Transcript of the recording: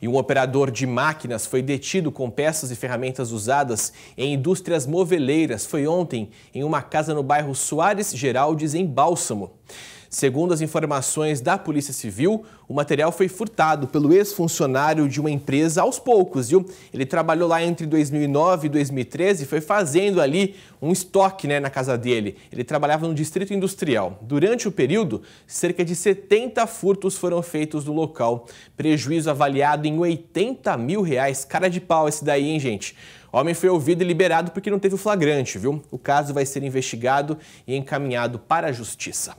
E um operador de máquinas foi detido com peças e ferramentas usadas em indústrias moveleiras. Foi ontem em uma casa no bairro Soares Geraldes, em Bálsamo. Segundo as informações da Polícia Civil, o material foi furtado pelo ex-funcionário de uma empresa aos poucos, viu? Ele trabalhou lá entre 2009 e 2013 e foi fazendo ali um estoque né, na casa dele. Ele trabalhava no distrito industrial. Durante o período, cerca de 70 furtos foram feitos no local. Prejuízo avaliado em 80 mil reais. Cara de pau esse daí, hein, gente? O homem foi ouvido e liberado porque não teve o flagrante, viu? O caso vai ser investigado e encaminhado para a justiça.